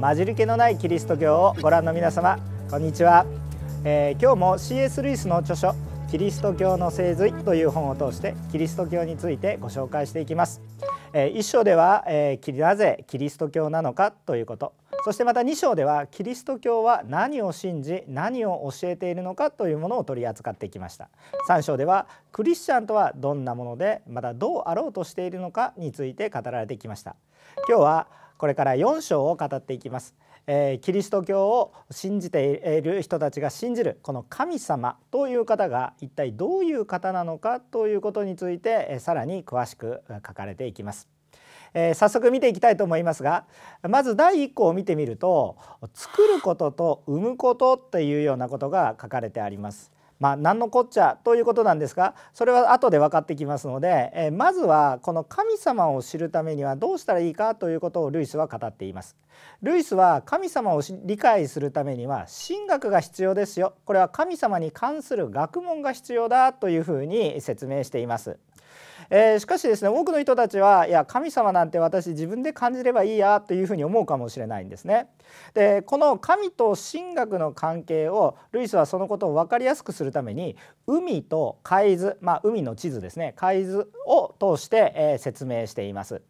混じる気のないキリスト教をご覧の皆様こんにちは、えー、今日も CS ルイスの著書「キリスト教の聖髄」という本を通してキリスト教についてご紹介していきます、えー、1章では、えー、なぜキリスト教なのかということそしてまた二章ではキリスト教は何を信じ何を教えているのかというものを取り扱ってきました三章ではクリスチャンとはどんなものでまたどうあろうとしているのかについて語られてきました今日はこれから4章を語っていきます。えー、キリスト教を信じている人たちが信じるこの神様という方が一体どういう方なのかということについて、えー、さらに詳しく書かれていきます。えー、早速見ていきたいと思いますがまず第1項を見てみると「作ることと産むこと」っていうようなことが書かれてあります。まあ、何のこっちゃということなんですがそれは後で分かってきますので、えまずはこの神様を知るためにはどうしたらいいかということをルイスは語っています。ルイスは神様を理解するためには神学が必要ですよこれは神様に関する学問が必要だというふうに説明しています。えー、しかしですね多くの人たちはいや神様なんて私自分で感じればいいやというふうに思うかもしれないんですね。でこの神と神学の関係をルイスはそのことを分かりやすくするために海と海図、まあ、海の地図ですね海図を通して、えー、説明しています。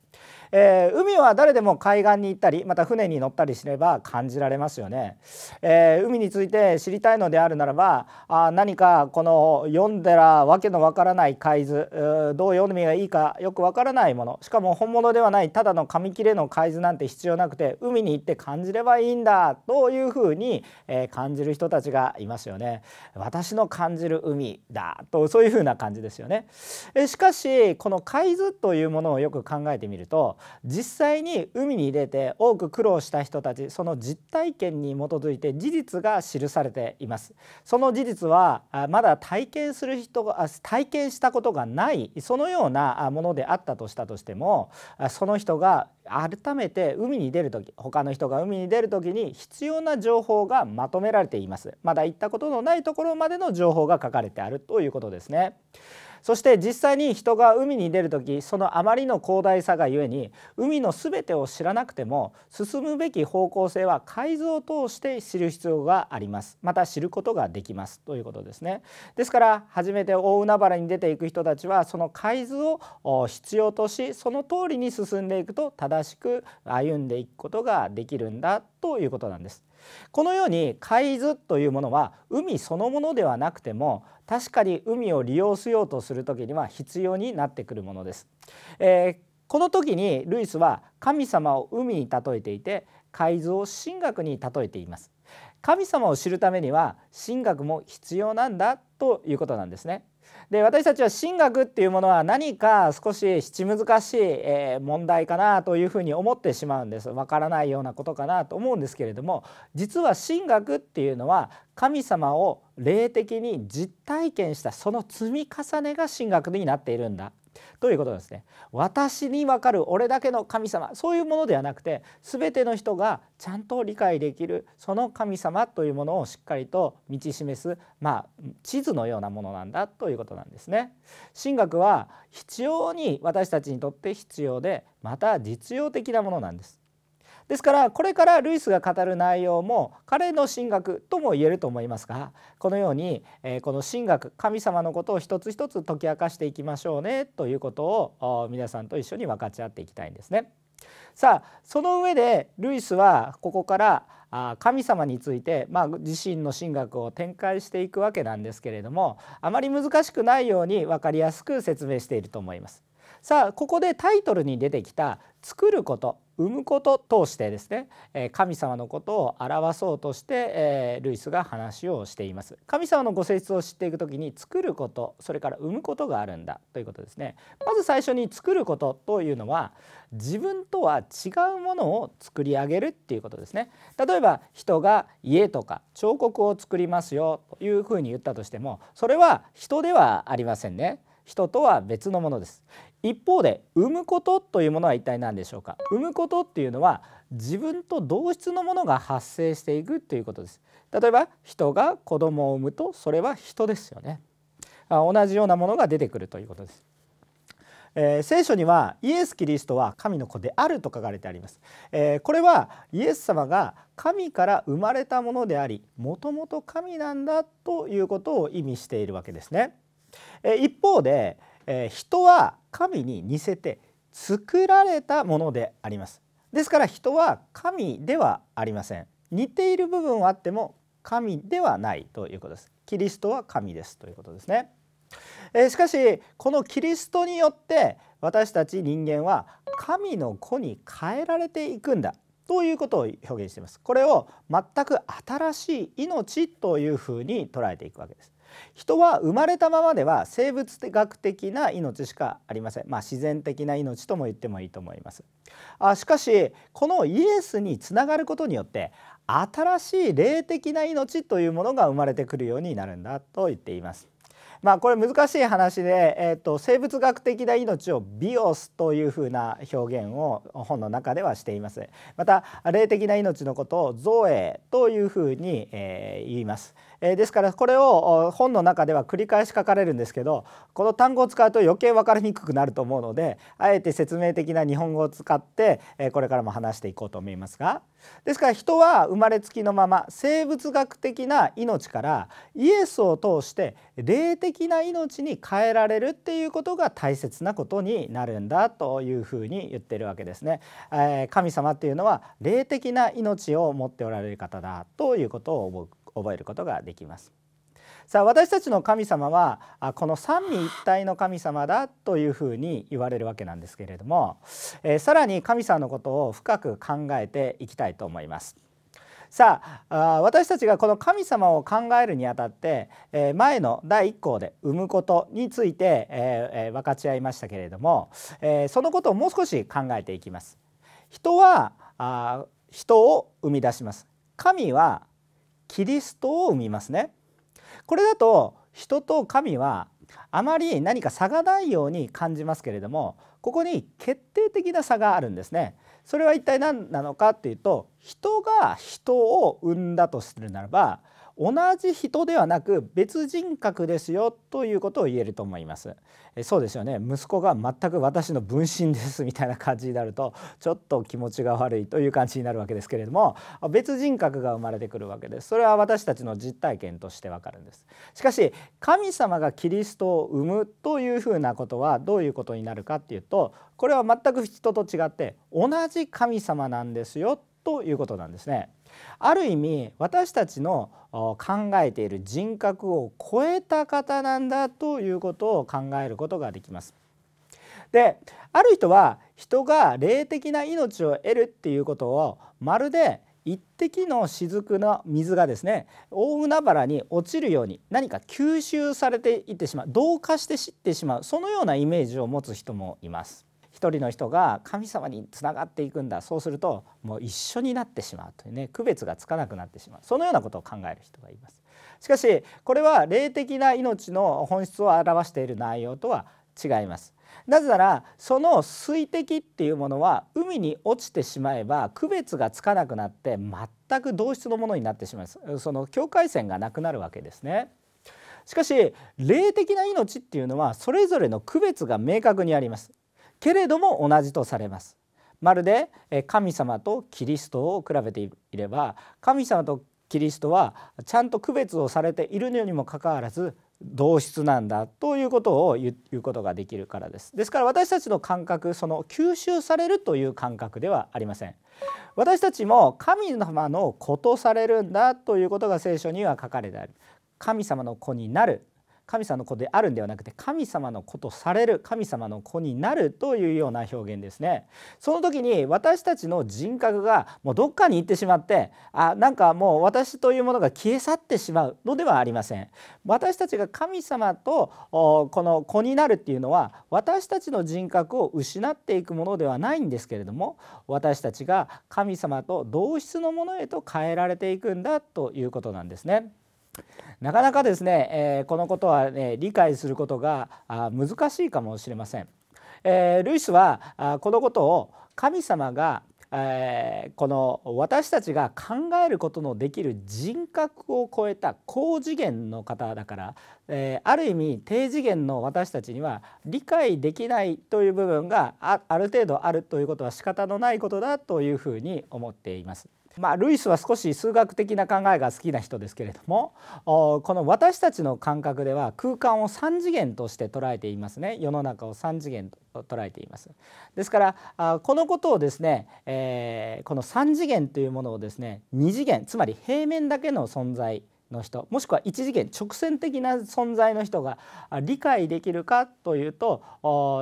えー、海は誰でも海岸に行ったりまた船に乗ったりすれば感じられますよね、えー、海について知りたいのであるならばあ何かこの読んでらわけのわからない海図うどう読みがいいかよくわからないものしかも本物ではないただの紙切れの海図なんて必要なくて海に行って感じればいいんだというふうに、えー、感じる人たちがいますよね私の感じる海だとそういうふうな感じですよね、えー、しかしこの海図というものをよく考えてみるると実際に海に出て多く苦労した人たちその実体験に基づいて事実が記されていますその事実はまだ体験する人が体験したことがないそのようなものであったとしたとしてもその人が改めて海に出る時他の人が海に出る時に必要な情報がまとめられていますまだ行ったことのないところまでの情報が書かれてあるということですね。そして実際に人が海に出る時そのあまりの広大さがゆえに海の全てを知らなくても進むべき方向性は改造を通して知る必要がありますまた知ることができますということですねですから初めて大海原に出ていく人たちはその海図を必要としその通りに進んでいくと正しく歩んでいくことができるんだということなんです。このように海図というものは海そのものではなくても確かに海を利用しようとする時には必要になってくるものです。えー、この時にルイスは神様を海に例えていて海図を神学に例えています。神様を知るためには神学も必要なんだということなんですね。で私たちは神学っていうものは何か少し七難しい、え問題かなというふうに思ってしまうんですわからないようなことかなと思うんですけれども実は神学っていうのは神様を霊的に実体験したその積み重ねが神学になっているんだということですね私にわかる俺だけの神様そういうものではなくて全ての人がちゃんと理解できるその神様というものをしっかりと道し示すまあ地図のようなものなんだということなんですね。神学は必要に私たちにとって必要でまた実用的なものなんです。ですからこれからルイスが語る内容も彼の神学とも言えると思いますがこのように、この神学神様のことを一つ一つ解き明かしていきましょうねということを皆さんと一緒に分かち合っていきたいんですね。さあその上でルイスはここから神様について、まあ、自身の神学を展開していくわけなんですけれどもあまり難しくないように分かりやすく説明していると思います。さあここでタイトルに出てきた「作ること」生むこと通してですね神様のことを表そうとしてルイスが話をしています神様のご性質を知っていくときに作ることそれから生むことがあるんだということですねまず最初に作ることというのは自分とは違うものを作り上げるっていうことですね例えば人が家とか彫刻を作りますよというふうに言ったとしてもそれは人ではありませんね人とは別のものです一方で産むことというものは一体何でしょうか産むことっていうのは自分と同質のものが発生していくということです例えば人が子供を産むとそれは人ですよね同じようなものが出てくるということですえー、聖書にはイエス・キリストは神の子であると書かれてあります、えー、これはイエス様が神から生まれたものでありもともと神なんだということを意味しているわけですね、えー、一方でえー、人は神に似せて作られたものでありますですから人は神ではありません似ている部分はあっても神ではないということですキリストは神ですということですね、えー、しかしこのキリストによって私たち人間は神の子に変えられていくんだということを表現していますこれを全く新しい命というふうに捉えていくわけです人は生まれたままでは生物学的な命しかありません、まあ、自然的な命とも言ってもいいと思います。あしかしこのイエスにつながることによって新しい霊的な命というものが生まれてくるようになるんだと言っています。まあ、これ難しい話で、えっと、生物学的な命をビオスというふうな表現を本の中ではしていますまた霊的な命のことを造営というふうに、えー、言いますえー、ですからこれを本の中では繰り返し書かれるんですけどこの単語を使うと余計分かりにくくなると思うのであえて説明的な日本語を使って、えー、これからも話していこうと思いますがですから人は生まれつきのまま生物学的な命からイエスを通して霊的な命に変えられるっていうことが大切なことになるんだというふうに言ってるわけですね。えー、神様っていうのは霊的な命を持っておられる方だということを覚えることができます。さあ私たちの神様はあこの三位一体の神様だというふうに言われるわけなんですけれども、えー、さらに神様のことを深く考えていきたいと思います。さあ私たちがこの神様を考えるにあたって、えー、前の第1項で「産むこと」について、えーえー、分かち合いましたけれども、えそのことをもう少し考えていきます。人はあ人を生み出します。神はキリストを生みますね。これだと人と神はあまり何か差がないように感じますけれどもここに決定的な差があるんですね。それは一体何なのかっていうと人が人を生んだとするならば同じ人ではなく別人格ですよということを言えると思いますえそうですよね息子が全く私の分身ですみたいな感じになるとちょっと気持ちが悪いという感じになるわけですけれども別人格が生まれてくるわけですそれは私たちの実体験としてわかるんですしかし神様がキリストを生むというふうなことはどういうことになるかっていうとこれは全く人と違って同じ神様なんですよということなんですねある意味私たちの考えている人格を超えた方なんだということを考えることができます。である人は人が霊的な命を得るっていうことをまるで一滴の雫の水がですね大海原に落ちるように何か吸収されていってしまう同化して知ってしまうそのようなイメージを持つ人もいます。一人の人が神様につながっていくんだそうするともう一緒になってしまうというね区別がつかなくなってしまうそのようなことを考える人がいます。しかしこれは霊的な命の本質を表している内容とは違います。なぜならその水滴っていうものは海に落ちてしまえば区別がつかなくなって全く同質のものになってしまいますその境界線がなくなるわけですね。しかし霊的な命っていうのはそれぞれの区別が明確にありますけれども同じとされます。まるで神様とキリストを比べていれば神様とキリストはちゃんと区別をされているのにもかかわらず同質なんだということを言うことができるからですですから私たちの感覚その吸収されるという感覚ではありません私たちも神様の子とされるんだということが聖書には書かれてある神様の子になる神様の子であるんではなくて神様の子とされる神様の子になるというような表現ですねその時に私たちの人格がもうどっかに行ってしまってあなんかもう私というものが消え去ってしまうのではありません私たちが神様とこの子になるっていうのは私たちの人格を失っていくものではないんですけれども私たちが神様と同質のものへと変えられていくんだということなんですね。なかなかですね、えー、このことは、ね、理解することが難しいかもしれません。えー、ルイスはこのことを神様が、えー、この私たちが考えることのできる人格を超えた高次元の方だから、えー、ある意味低次元の私たちには理解できないという部分がある程度あるということは仕方のないことだというふうに思っています。まあ、ルイスは少し数学的な考えが好きな人ですけれどもこの私たちの感覚では空間を3次元として捉えていますね世の中を3次元と捉えています。ですからこのことをですね、えー、この3次元というものをですね2次元つまり平面だけの存在の人もしくは1次元直線的な存在の人が理解できるかというと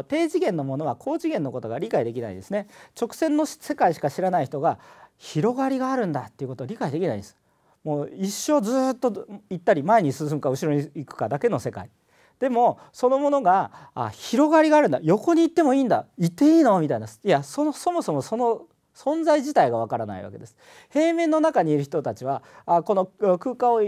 低次元のものは高次元のことが理解できないですね。直線の世界しか知らない人が広がりがあるんだっていうことを理解できないんです。もう一生ずっと行ったり前に進むか後ろに行くかだけの世界でもそのものがあ広がりがあるんだ横に行ってもいいんだ行っていいのみたいないやそのそもそもその存在自体がわからないわけです平面の中にいる人たちはあこの空間を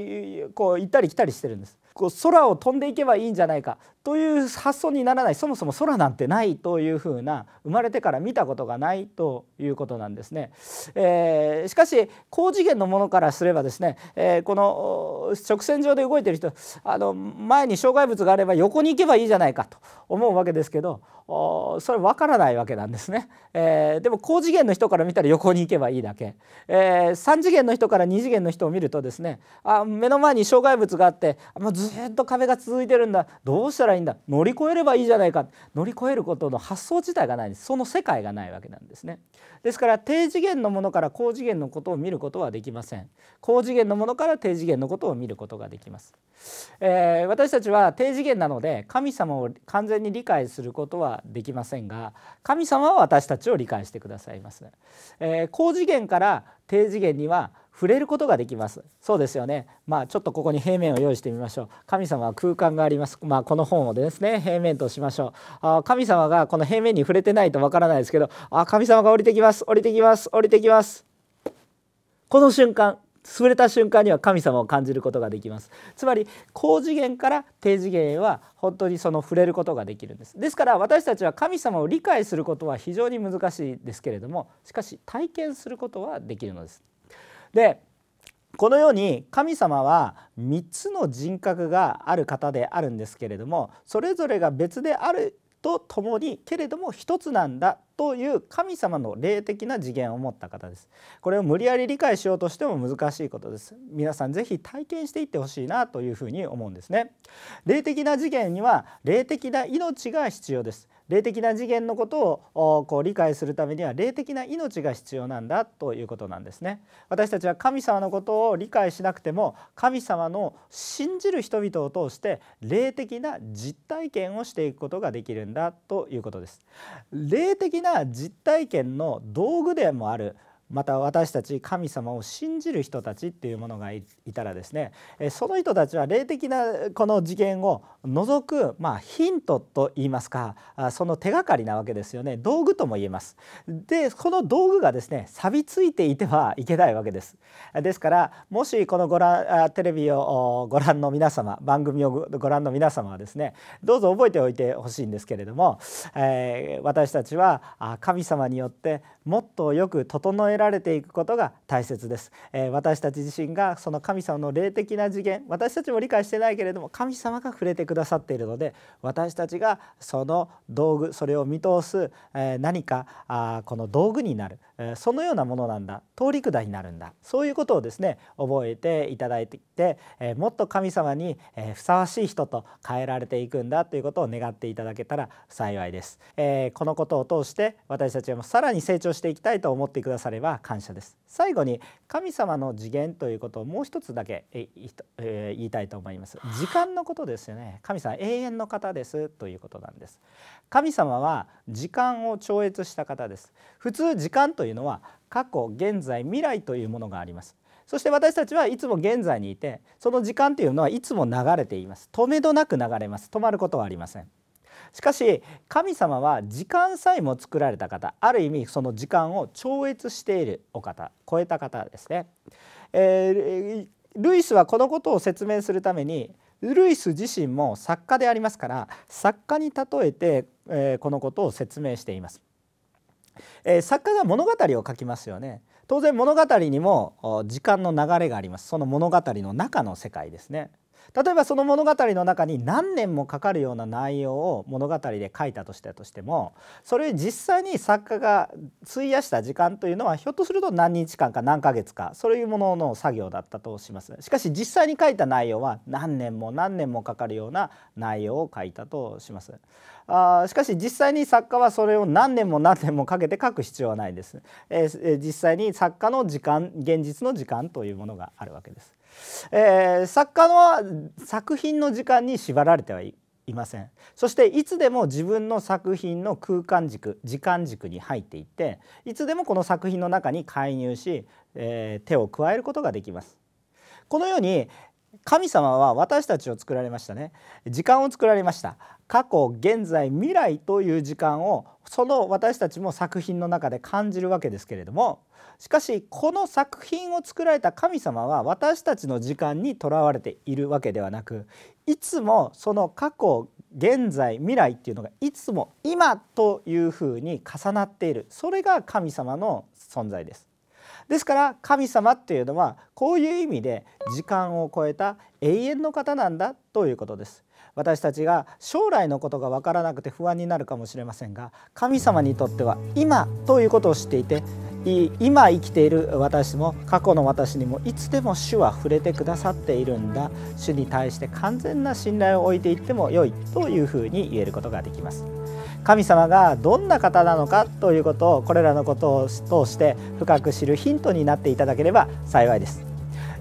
こう行ったり来たりしてるんですこう空を飛んでいけばいいんじゃないかという発想にならないそもそも空なんてないというふうな生まれてから見たことがないということなんですね。えー、しかし高次元のものからすればですね、えー、この直線上で動いてる人あの前に障害物があれば横に行けばいいじゃないかと思うわけですけどそれ分からないわけなんですね、えー、でも高次元の人から見たら横に行けばいいだけ、えー、3次元の人から2次元の人を見るとですねあ目の前に障害物があってもうずっと壁が続いてるんだどうしたらいいんだ乗り越えればいいじゃないか乗り越えることの発想自体がないその世界がないわけなんですねですから低次元のものから高次元のことを見ることはできません高次元のものから低次元のことを見ることができます、えー、私たちは低次元なので神様を完全に理解することはできませんが神様は私たちを理解してくださいます、えー、高次元から低次元には触れることができますそうですよねまあちょっとここに平面を用意してみましょう神様は空間がありますまあこの本をですね平面としましょうあ神様がこの平面に触れてないとわからないですけどあ神様が降りてきます降りてきます降りてきますこの瞬間潰れた瞬間には神様を感じることができますつまり高次元から低次元へは本当にその触れることができるんですですから私たちは神様を理解することは非常に難しいですけれどもしかし体験することはできるのですでこのように神様は3つの人格がある方であるんですけれどもそれぞれが別であるとともにけれども1つなんだという神様の霊的な次元を持った方ですこれを無理やり理解しようとしても難しいことです皆さんぜひ体験していってほしいなというふうに思うんですね霊的な次元には霊的な命が必要です霊的な次元のことをこう理解するためには霊的な命が必要なんだということなんですね私たちは神様のことを理解しなくても神様の信じる人々を通して霊的な実体験をしていくことができるんだということです霊的な実体験の道具でもあるまた私たち神様を信じる人たちっていうものがいたらですねその人たちは霊的なこの次元を除く、まあ、ヒントといいますかその手がかりなわけですよね道具とも言えます。でこの道具がですね錆びついていてはいけないわけです。ですからもしこのご覧テレビをご覧の皆様番組をご覧の皆様はですねどうぞ覚えておいてほしいんですけれども、えー、私たちは神様によってもっとよく整えられていくことが大切です、えー、私たち自身がその神様の霊的な次元私たちも理解してないけれども神様が触れてくださっているので私たちがその道具それを見通す、えー、何かあこの道具になる、えー、そのようなものなんだ通り札になるんだそういうことをですね覚えていただいていて、えもっと神様に、えふさわしい人と変えられていくんだということを願っていただけたら幸いです、えこのことを通して私たちもさらに成長していきたいと思ってくだされば感謝です最後に神様の次元ということをもう一つだけ、え言いたいと思います時間のことですよね神様永遠の方ですということなんです神様は時間を超越した方です普通時間というのは過去現在未来というものがありますそして私たちはいつも現在にいてその時間というのはいつも流れています止めどなく流れます止まることはありませんしかし神様は時間さえも作られた方ある意味その時間を超越しているお方超えた方ですね、えー、ルイスはこのことを説明するためにルイス自身も作家でありますから作家に例えて、えー、このことを説明しています、えー、作家が物語を書きますよね当然物語にも時間の流れがありますその物語の中の世界ですね例えばその物語の中に何年もかかるような内容を物語で書いたとしたとしてもそれ実際に作家が費やした時間というのはひょっとすると何日間か何ヶ月かそういうものの作業だったとしますしかし実際に書いた内容は何年も何年もかかるような内容を書いたとします。あしかし実際に作家はそれを何年も何年もかけて書く必要はないです、えー、実際に作家の時間現実の時間というものがあるわけです、えー、作家の作品の時間に縛られてはいいませんそしていつでも自分の作品の空間軸時間軸に入っていっていつでもこの作品の中に介入し、えー、手を加えることができますこのように神様は私たちを作られましたね時間を作られました過去現在未来という時間をその私たちも作品の中で感じるわけですけれどもしかしこの作品を作られた神様は私たちの時間にとらわれているわけではなくいつもその過去現在未来っていうのがいつも今というふうに重なっているそれが神様の存在です。ですから神様っていうのはこういう意味で時間を超えた永遠の方なんだということです。私たちが将来のことが分からなくて不安になるかもしれませんが神様にとっては今ということを知っていて今生きている私も過去の私にもいつでも主は触れてくださっているんだ主に対して完全な信頼を置いていっても良いというふうに言えることができます。神様がどんな方なのかということをこれらのことを通して深く知るヒントになっていただければ幸いです。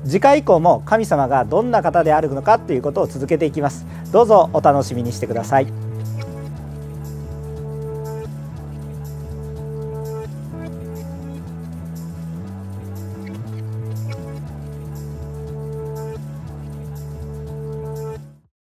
次回以降も神様がどんな方であるのかということを続けていきますどうぞお楽しみにしてください